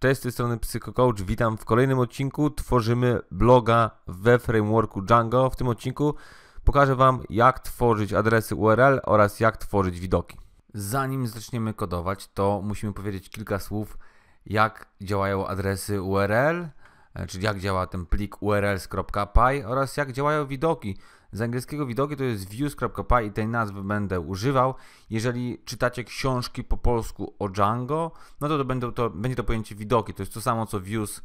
Cześć, z tej strony PsychoCoach, witam w kolejnym odcinku. Tworzymy bloga we frameworku Django. W tym odcinku pokażę Wam, jak tworzyć adresy URL oraz jak tworzyć widoki. Zanim zaczniemy kodować, to musimy powiedzieć kilka słów, jak działają adresy URL, e, czyli jak działa ten plik urls.py oraz jak działają widoki. Z angielskiego widoki to jest views.py i tej nazwy będę używał. Jeżeli czytacie książki po polsku o Django, no to, to, będą to będzie to pojęcie widoki. To jest to samo co views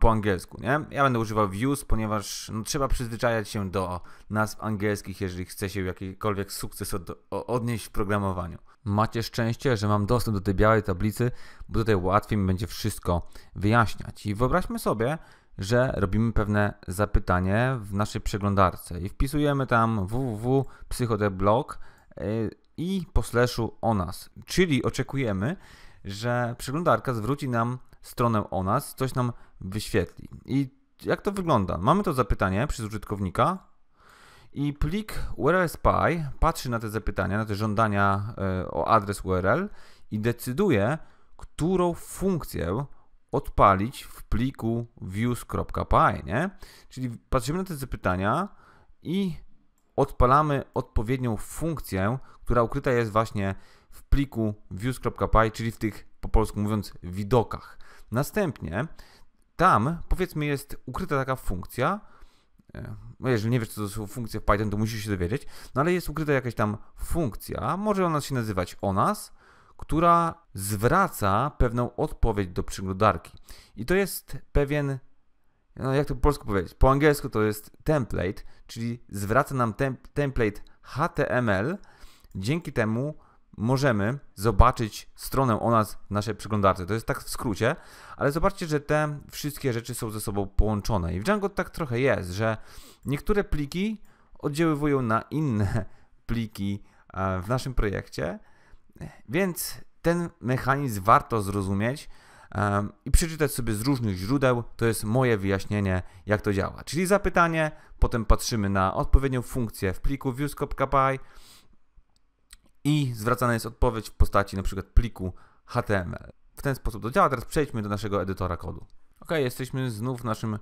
po angielsku, nie? Ja będę używał views, ponieważ no, trzeba przyzwyczajać się do nazw angielskich, jeżeli chce się jakikolwiek sukces od, odnieść w programowaniu. Macie szczęście, że mam dostęp do tej białej tablicy, bo tutaj łatwiej mi będzie wszystko wyjaśniać. I wyobraźmy sobie, że robimy pewne zapytanie w naszej przeglądarce i wpisujemy tam www.psychodeblog e, i po slashu o nas, czyli oczekujemy, że przeglądarka zwróci nam stronę o nas, coś nam wyświetli. I jak to wygląda? Mamy to zapytanie przez użytkownika i plik URL Spy patrzy na te zapytania, na te żądania e, o adres URL i decyduje, którą funkcję odpalić w pliku views.py, nie? Czyli patrzymy na te zapytania i odpalamy odpowiednią funkcję, która ukryta jest właśnie w pliku views.py, czyli w tych po polsku mówiąc widokach. Następnie tam powiedzmy jest ukryta taka funkcja, e, no jeżeli nie wiesz, co to są funkcje w Python, to musisz się dowiedzieć, no ale jest ukryta jakaś tam funkcja, może ona się nazywać o nas, która zwraca pewną odpowiedź do przeglądarki. I to jest pewien, no jak to po polsku powiedzieć? Po angielsku to jest template, czyli zwraca nam template HTML. Dzięki temu możemy zobaczyć stronę o nas w naszej przeglądarce. To jest tak w skrócie, ale zobaczcie, że te wszystkie rzeczy są ze sobą połączone. I w Django tak trochę jest, że niektóre pliki oddziaływują na inne pliki e, w naszym projekcie, więc ten mechanizm warto zrozumieć um, i przeczytać sobie z różnych źródeł. To jest moje wyjaśnienie, jak to działa. Czyli zapytanie, potem patrzymy na odpowiednią funkcję w pliku views.py i zwracana jest odpowiedź w postaci np. pliku HTML. W ten sposób to działa. Teraz przejdźmy do naszego edytora kodu. Ok, jesteśmy znów w naszym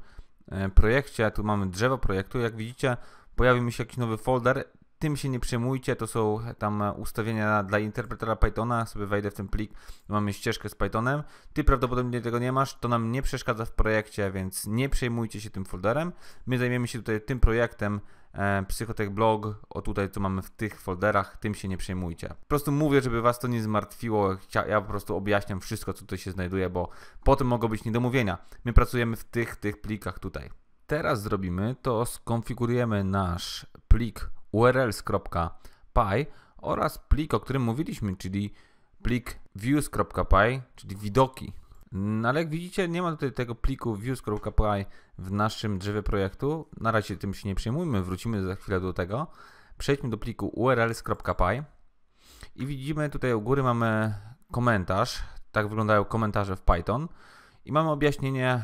e, projekcie. Tu mamy drzewo projektu. Jak widzicie, pojawił mi się jakiś nowy folder tym się nie przejmujcie, to są tam ustawienia dla interpretera Pythona, sobie wejdę w ten plik, mamy ścieżkę z Pythonem, ty prawdopodobnie tego nie masz, to nam nie przeszkadza w projekcie, więc nie przejmujcie się tym folderem, my zajmiemy się tutaj tym projektem e, Psychotech Blog, o tutaj co mamy w tych folderach, tym się nie przejmujcie. Po prostu mówię, żeby was to nie zmartwiło, ja po prostu objaśniam wszystko, co tutaj się znajduje, bo potem mogą być niedomówienia. My pracujemy w tych, tych plikach tutaj. Teraz zrobimy, to skonfigurujemy nasz plik urls.py oraz plik, o którym mówiliśmy, czyli plik views.py, czyli widoki. No, ale jak widzicie, nie ma tutaj tego pliku views.py w naszym drzewie projektu. Na razie tym się nie przejmujmy, wrócimy za chwilę do tego. Przejdźmy do pliku urls.py i widzimy tutaj u góry mamy komentarz. Tak wyglądają komentarze w Python. I mamy objaśnienie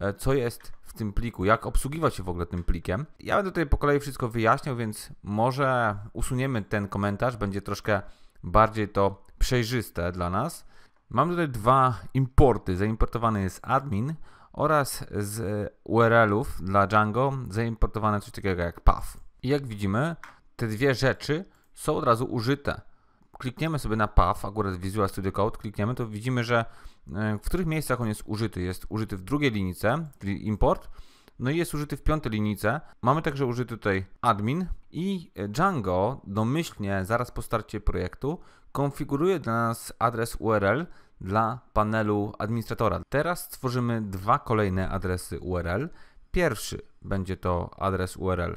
E, co jest w tym pliku, jak obsługiwać się w ogóle tym plikiem. Ja będę tutaj po kolei wszystko wyjaśniał, więc może usuniemy ten komentarz, będzie troszkę bardziej to przejrzyste dla nas. Mam tutaj dwa importy. Zaimportowany jest admin oraz z URL-ów dla Django zaimportowane coś takiego jak path. I jak widzimy, te dwie rzeczy są od razu użyte klikniemy sobie na PAF, akurat Visual Studio Code, klikniemy, to widzimy, że e, w których miejscach on jest użyty. Jest użyty w drugiej linijce, czyli import, no i jest użyty w piątej linijce. Mamy także użyty tutaj admin i e, Django domyślnie zaraz po starcie projektu konfiguruje dla nas adres URL dla panelu administratora. Teraz stworzymy dwa kolejne adresy URL. Pierwszy będzie to adres URL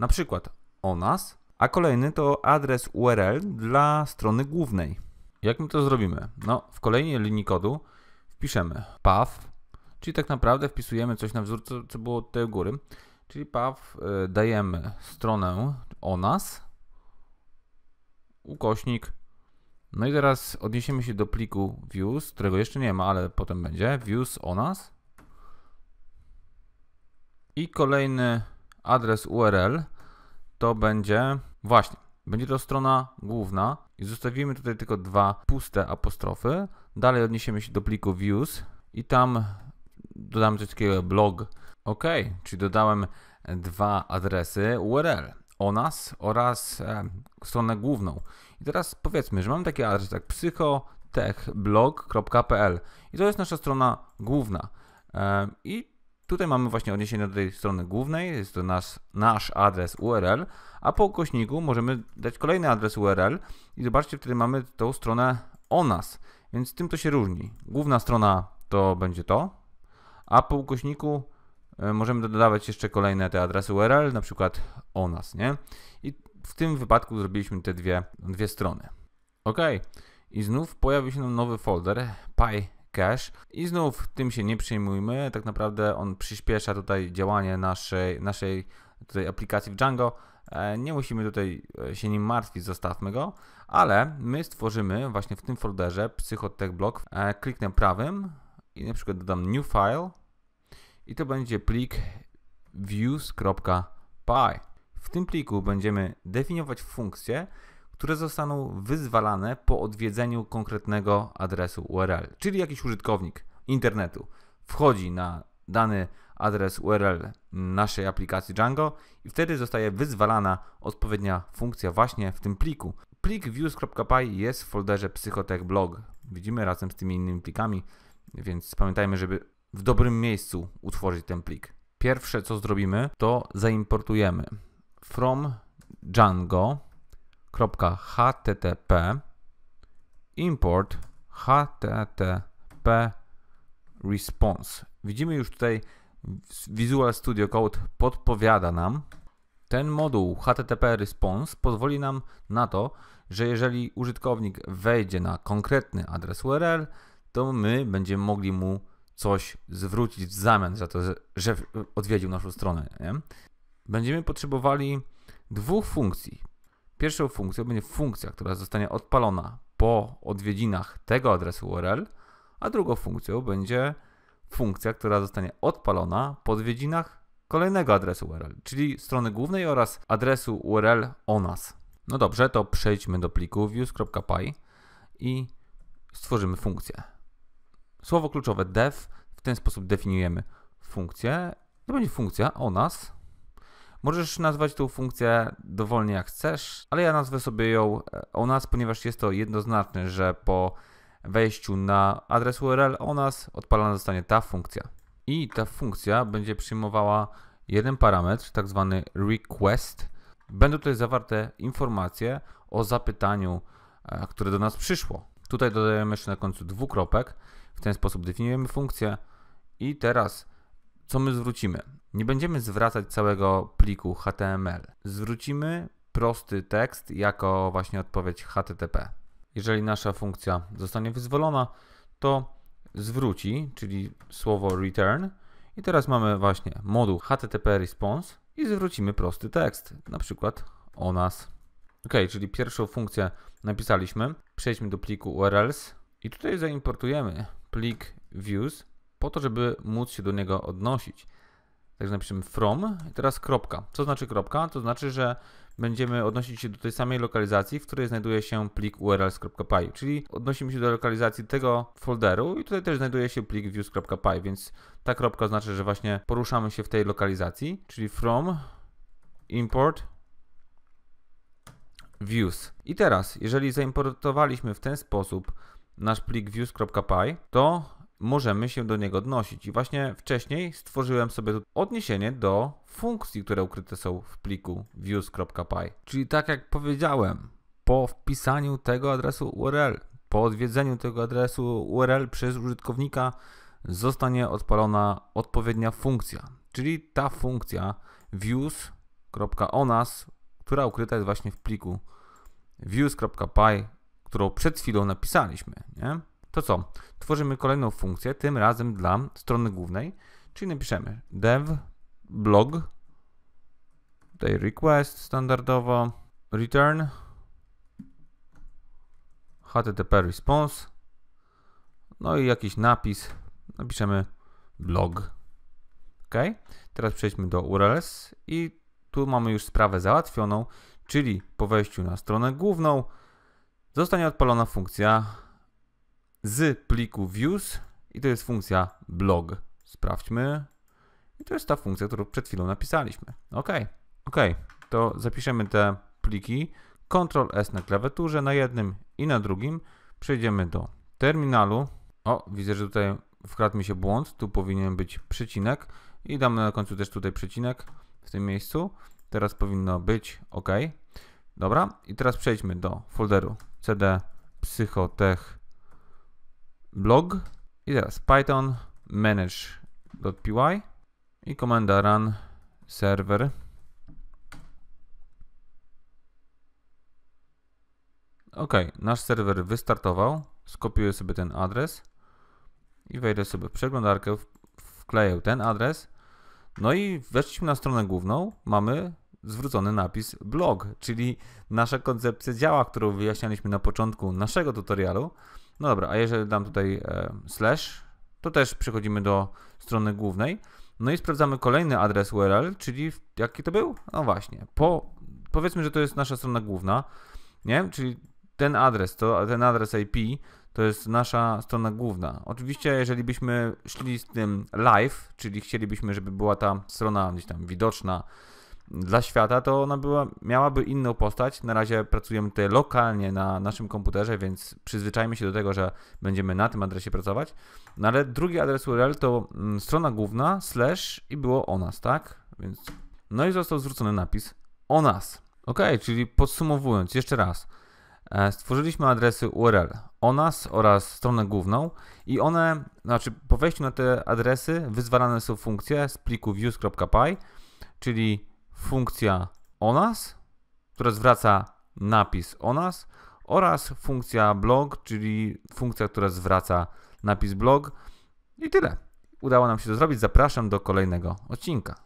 na przykład o nas, a kolejny to adres URL dla strony głównej. Jak my to zrobimy? No, w kolejnej linii kodu wpiszemy path, czyli tak naprawdę wpisujemy coś na wzór, co, co było tutaj u góry. Czyli path y, dajemy stronę o nas, ukośnik. No i teraz odniesiemy się do pliku views, którego jeszcze nie ma, ale potem będzie. Views o nas. I kolejny adres URL to będzie Właśnie. Będzie to strona główna i zostawimy tutaj tylko dwa puste apostrofy. Dalej odniesiemy się do pliku views i tam dodamy coś takiego blog. OK, czyli dodałem dwa adresy URL o nas oraz e, stronę główną. I teraz powiedzmy, że mam taki adres jak psychotechblog.pl i to jest nasza strona główna. E, I Tutaj mamy właśnie odniesienie do tej strony głównej, jest to nasz, nasz adres URL, a po ukośniku możemy dać kolejny adres URL i zobaczcie, wtedy mamy tą stronę o nas, więc tym to się różni. Główna strona to będzie to, a po ukośniku e, możemy dodawać jeszcze kolejne te adresy URL, na przykład o nas, nie? I w tym wypadku zrobiliśmy te dwie, dwie strony. Ok, i znów pojawi się nam nowy folder py cache. I znów tym się nie przejmujmy, tak naprawdę on przyspiesza tutaj działanie naszej, naszej tutaj aplikacji w Django. E, nie musimy tutaj e, się nim martwić, zostawmy go, ale my stworzymy właśnie w tym folderze Psychotech Block. E, kliknę prawym i na przykład dodam New File i to będzie plik views.py. W tym pliku będziemy definiować funkcję, które zostaną wyzwalane po odwiedzeniu konkretnego adresu URL. Czyli jakiś użytkownik internetu wchodzi na dany adres URL naszej aplikacji Django i wtedy zostaje wyzwalana odpowiednia funkcja właśnie w tym pliku. Plik views.py jest w folderze Psychotech blog. Widzimy razem z tymi innymi plikami, więc pamiętajmy, żeby w dobrym miejscu utworzyć ten plik. Pierwsze co zrobimy, to zaimportujemy from Django .http import http response. Widzimy już tutaj Visual Studio Code podpowiada nam, ten moduł HTTP Response pozwoli nam na to, że jeżeli użytkownik wejdzie na konkretny adres URL, to my będziemy mogli mu coś zwrócić w zamian za to, że odwiedził naszą stronę. Nie? Będziemy potrzebowali dwóch funkcji. Pierwszą funkcją będzie funkcja, która zostanie odpalona po odwiedzinach tego adresu URL, a drugą funkcją będzie funkcja, która zostanie odpalona po odwiedzinach kolejnego adresu URL, czyli strony głównej oraz adresu URL o nas. No dobrze, to przejdźmy do pliku views.py i stworzymy funkcję. Słowo kluczowe def, w ten sposób definiujemy funkcję. To będzie funkcja o nas, Możesz nazwać tą funkcję dowolnie jak chcesz, ale ja nazwę sobie ją e, o nas, ponieważ jest to jednoznaczne, że po wejściu na adres URL o nas odpalana zostanie ta funkcja. I ta funkcja będzie przyjmowała jeden parametr, tak zwany request. Będą tutaj zawarte informacje o zapytaniu, e, które do nas przyszło. Tutaj dodajemy jeszcze na końcu dwukropek. W ten sposób definiujemy funkcję. I teraz co my zwrócimy? Nie będziemy zwracać całego pliku HTML. Zwrócimy prosty tekst jako właśnie odpowiedź HTTP. Jeżeli nasza funkcja zostanie wyzwolona, to zwróci, czyli słowo return. I teraz mamy właśnie moduł HTTP response i zwrócimy prosty tekst, na przykład o nas. Ok, czyli pierwszą funkcję napisaliśmy. Przejdźmy do pliku URLs i tutaj zaimportujemy plik views po to, żeby móc się do niego odnosić. Także napiszemy from i teraz kropka. Co znaczy kropka? To znaczy, że będziemy odnosić się do tej samej lokalizacji, w której znajduje się plik urls.py, czyli odnosimy się do lokalizacji tego folderu i tutaj też znajduje się plik views.py, więc ta kropka znaczy, że właśnie poruszamy się w tej lokalizacji, czyli from import views. I teraz, jeżeli zaimportowaliśmy w ten sposób nasz plik views.py, to możemy się do niego odnosić. I właśnie wcześniej stworzyłem sobie odniesienie do funkcji, które ukryte są w pliku views.py. Czyli tak jak powiedziałem, po wpisaniu tego adresu URL, po odwiedzeniu tego adresu URL przez użytkownika zostanie odpalona odpowiednia funkcja. Czyli ta funkcja views.onas, która ukryta jest właśnie w pliku views.py, którą przed chwilą napisaliśmy. Nie? to co? Tworzymy kolejną funkcję, tym razem dla strony głównej, czyli napiszemy dev blog, tutaj request standardowo, return http response, no i jakiś napis, napiszemy blog. Ok, teraz przejdźmy do URLs i tu mamy już sprawę załatwioną, czyli po wejściu na stronę główną zostanie odpalona funkcja z pliku views i to jest funkcja blog. Sprawdźmy. I to jest ta funkcja, którą przed chwilą napisaliśmy. OK, OK, to zapiszemy te pliki. Ctrl S na klawiaturze na jednym i na drugim. Przejdziemy do terminalu. O, widzę, że tutaj wkradł mi się błąd. Tu powinien być przycinek. I dam na końcu też tutaj przycinek w tym miejscu. Teraz powinno być OK. Dobra, i teraz przejdźmy do folderu cd psychotech blog i teraz python manage.py i komenda run server ok, nasz serwer wystartował skopiuję sobie ten adres i wejdę sobie w przeglądarkę wkleję ten adres no i weszliśmy na stronę główną mamy zwrócony napis blog, czyli nasza koncepcja działa, którą wyjaśnialiśmy na początku naszego tutorialu no dobra, a jeżeli dam tutaj e, slash, to też przechodzimy do strony głównej. No i sprawdzamy kolejny adres URL, czyli jaki to był? No właśnie, po, powiedzmy, że to jest nasza strona główna, nie? Czyli ten adres, to, ten adres IP to jest nasza strona główna. Oczywiście, jeżeli byśmy szli z tym live, czyli chcielibyśmy, żeby była ta strona gdzieś tam widoczna, dla świata, to ona była, miałaby inną postać. Na razie pracujemy tutaj lokalnie na naszym komputerze, więc przyzwyczajmy się do tego, że będziemy na tym adresie pracować. No ale drugi adres URL to mm, strona główna, slash i było o nas, tak? Więc... No i został zwrócony napis o nas. Ok, czyli podsumowując jeszcze raz. E, stworzyliśmy adresy URL o nas oraz stronę główną i one, znaczy po wejściu na te adresy wyzwalane są funkcje z pliku views.py, czyli funkcja o nas, która zwraca napis o nas oraz funkcja blog, czyli funkcja, która zwraca napis blog. I tyle. Udało nam się to zrobić. Zapraszam do kolejnego odcinka.